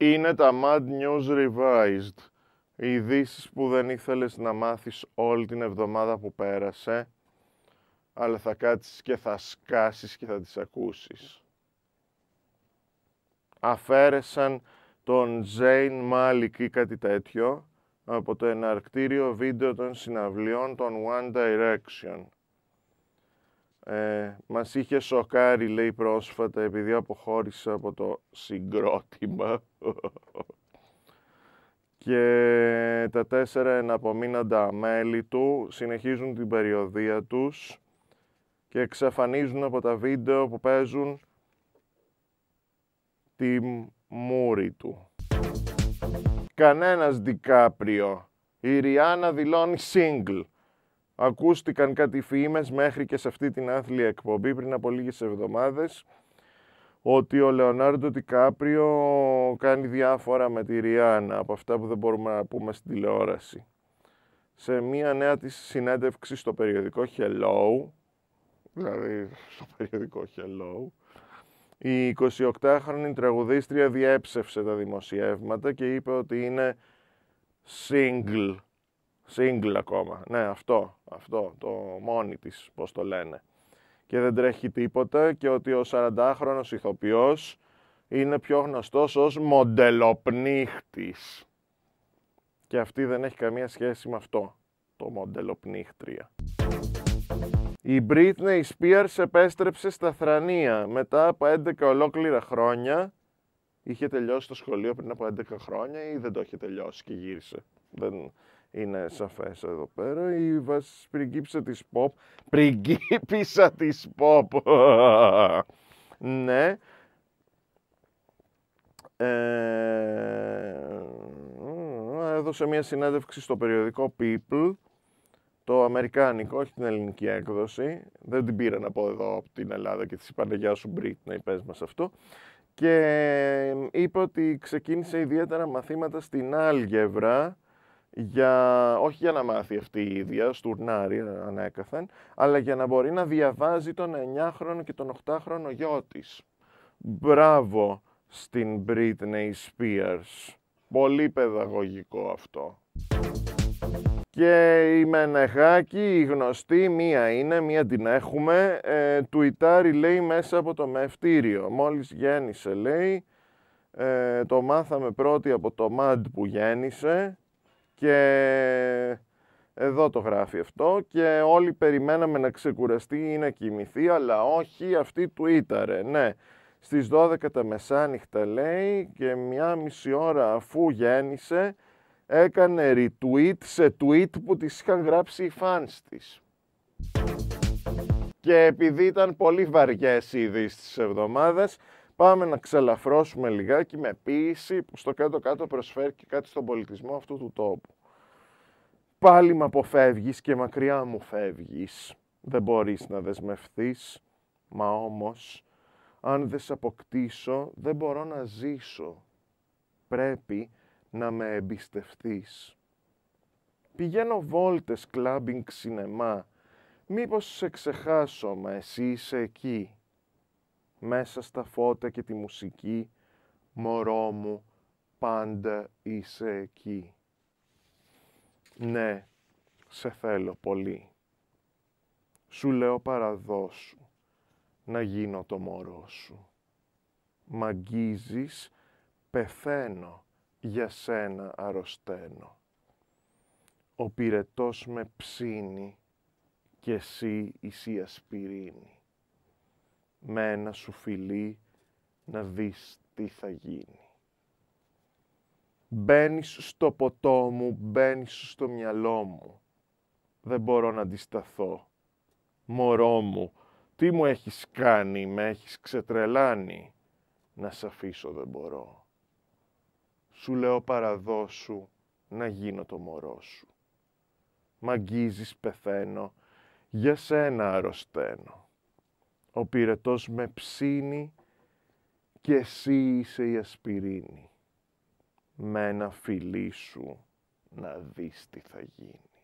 είναι τα Mad News Revised. ειδήσεις που δεν ήθελες να μάθεις όλη την εβδομάδα που πέρασε, αλλά θα κάτσεις και θα σκάσεις και θα τις ακούσεις. Αφαίρεσαν τον Τζέιν Μάλικ ή κάτι τέτοιο από το εναρκτήριο βίντεο των συναυλιών των One Direction. Ε, μας είχε σοκάρει, λέει πρόσφατα, επειδή αποχώρησε από το συγκρότημα. και τα τέσσερα εναπομείναντα μέλη του συνεχίζουν την περιοδία τους και εξαφανίζουν από τα βίντεο που παίζουν τη μούρη του. Κανένας Δικάπριο. Η Ριάννα δηλώνει single. Ακούστηκαν κάτι φήμες μέχρι και σε αυτή την άθλια εκπομπή πριν από λίγες εβδομάδες ότι ο Λεωνάρντο Τικάπριο κάνει διάφορα με τη Ριάννα από αυτά που δεν μπορούμε να πούμε στην τηλεόραση. Σε μία νέα της συνέντευξη στο περιοδικό Hello, δηλαδή στο περιοδικό Hello, η 28χρονη τραγουδίστρια διέψευσε τα δημοσιεύματα και είπε ότι είναι single Single ακόμα. Ναι, αυτό. Αυτό. Το μόνη της, πώς το λένε. Και δεν τρέχει τίποτα και ότι ο 40χρονο ηθοποιός είναι πιο γνωστός ως μοντελοπνίχτης. Και αυτή δεν έχει καμία σχέση με αυτό. Το μοντελοπνίχτρια. Η Britney Spears επέστρεψε στα Θρανία μετά από 11 ολόκληρα χρόνια. Είχε τελειώσει το σχολείο πριν από 11 χρόνια ή δεν το είχε τελειώσει και γύρισε. Δεν, είναι σαφές εδώ πέρα. Η πριγκίπισσα της pop. Πριγκίπισσα της pop. ναι. Ε, έδωσε μια συνέντευξη στο περιοδικό People, το αμερικάνικο, όχι την ελληνική έκδοση. Δεν την πήραν από εδώ, από την Ελλάδα και της είπαν «Γεια σου Μπρίτ, να υπες μας αυτό». Και ε, είπε ότι ξεκίνησε ιδιαίτερα μαθήματα στην άλγευρα, για, όχι για να μάθει αυτή η ίδια, στουρνάρι ε, ανέκαθεν, αλλά για να μπορεί να διαβάζει τον 9χρονο και τον 8χρονο γιο της. Μπράβο στην Britney Spears. Πολύ παιδαγωγικό αυτό. Και η Μενεχάκη, η γνωστή, μία είναι, μία την έχουμε, του ε, τουιτάρει λέει μέσα από το μευτήριο. Μόλις γέννησε λέει, ε, το μάθαμε πρώτη από το Μαντ που γέννησε, και εδώ το γράφει αυτό και όλοι περιμέναμε να ξεκουραστεί ή να κοιμηθεί, αλλά όχι αυτή του ήταρε, ναι. Στις 12 τα μεσάνυχτα λέει και μια μισή ώρα αφού γέννησε έκανε retweet σε tweet που τις είχαν γράψει οι fans της. Και επειδή ήταν πολύ βαριές οι ειδήσεις της εβδομάδας, Πάμε να ξελαφρώσουμε λιγάκι με ποιήση που στο κάτω-κάτω προσφέρει και κάτι στον πολιτισμό αυτού του τόπου. Πάλι με αποφεύγεις και μακριά μου φεύγεις. Δεν μπορείς να δεσμευθείς, μα όμως, αν δεν σε αποκτήσω, δεν μπορώ να ζήσω. Πρέπει να με εμπιστευτείς. Πηγαίνω βόλτες, κλάμπινγκ, σινεμά. Μήπως σε ξεχάσω, μα εσύ είσαι εκεί μέσα στα φώτα και τη μουσική, μωρό μου, πάντα είσαι εκεί. Ναι, σε θέλω πολύ. Σου λέω παραδόσου να γίνω το μωρό σου. Μ' αγγίζεις, πεθαίνω, για σένα αρρωσταίνω. Ο πυρετός με ψήνει και εσύ η ασπιρίνη με ένα σου φιλί να δεις τι θα γίνει. Μπαίνεις στο ποτό μου, μπαίνεις στο μυαλό μου. Δεν μπορώ να αντισταθώ. Μωρό μου, τι μου έχεις κάνει, με έχεις ξετρελάνει. Να σ' αφήσω δεν μπορώ. Σου λέω παραδόσου να γίνω το μωρό σου. Μ' αγγίζεις πεθαίνω, για σένα αρρωσταίνω. Ο πυρετός με ψήνει και εσύ είσαι η ασπιρίνη. Με ένα φιλί σου να δεις τι θα γίνει.